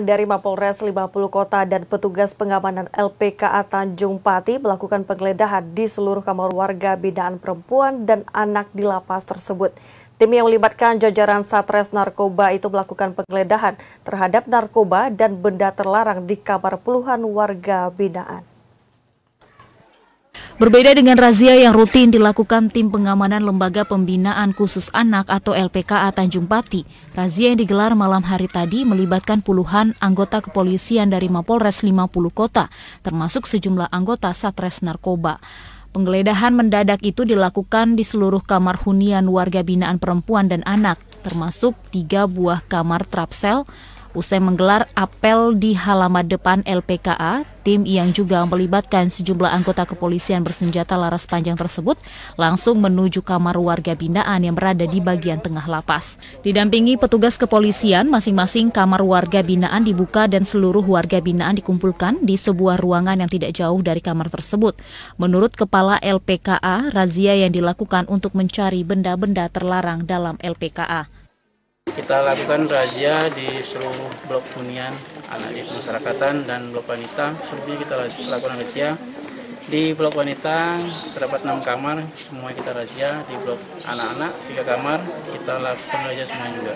Dari Mapolres 50 Kota dan petugas pengamanan LPKA Tanjung Pati melakukan penggeledahan di seluruh kamar warga binaan perempuan dan anak di lapas tersebut. Tim yang melibatkan jajaran Satres Narkoba itu melakukan penggeledahan terhadap narkoba dan benda terlarang di kamar puluhan warga binaan. Berbeda dengan razia yang rutin dilakukan tim pengamanan Lembaga Pembinaan Khusus Anak atau LPKA Tanjung Pati, razia yang digelar malam hari tadi melibatkan puluhan anggota kepolisian dari Mapolres 50 kota, termasuk sejumlah anggota Satres Narkoba. Penggeledahan mendadak itu dilakukan di seluruh kamar hunian warga binaan perempuan dan anak, termasuk tiga buah kamar trapsel, Usai menggelar apel di halaman depan LPKA, tim yang juga melibatkan sejumlah anggota kepolisian bersenjata laras panjang tersebut langsung menuju kamar warga binaan yang berada di bagian tengah lapas. Didampingi petugas kepolisian, masing-masing kamar warga binaan dibuka dan seluruh warga binaan dikumpulkan di sebuah ruangan yang tidak jauh dari kamar tersebut. Menurut Kepala LPKA, razia yang dilakukan untuk mencari benda-benda terlarang dalam LPKA kita lakukan razia di seluruh blok hunian anak di masyarakatan dan blok wanita. Selebihnya kita lakukan razia di blok wanita terdapat enam kamar, semua kita razia. Di blok anak-anak tiga kamar, kita lakukan razia semua juga.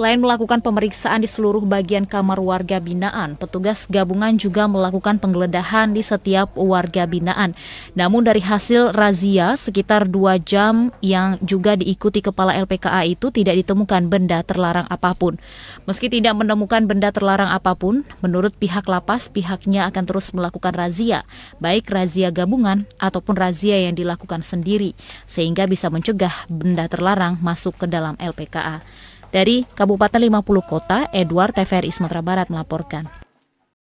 Selain melakukan pemeriksaan di seluruh bagian kamar warga binaan, petugas gabungan juga melakukan penggeledahan di setiap warga binaan. Namun dari hasil razia sekitar dua jam yang juga diikuti kepala LPKA itu tidak ditemukan benda terlarang apapun. Meski tidak menemukan benda terlarang apapun, menurut pihak lapas pihaknya akan terus melakukan razia, baik razia gabungan ataupun razia yang dilakukan sendiri, sehingga bisa mencegah benda terlarang masuk ke dalam LPKA. Dari Kabupaten 50 Kota, Edward TVRI Sumatera Barat melaporkan.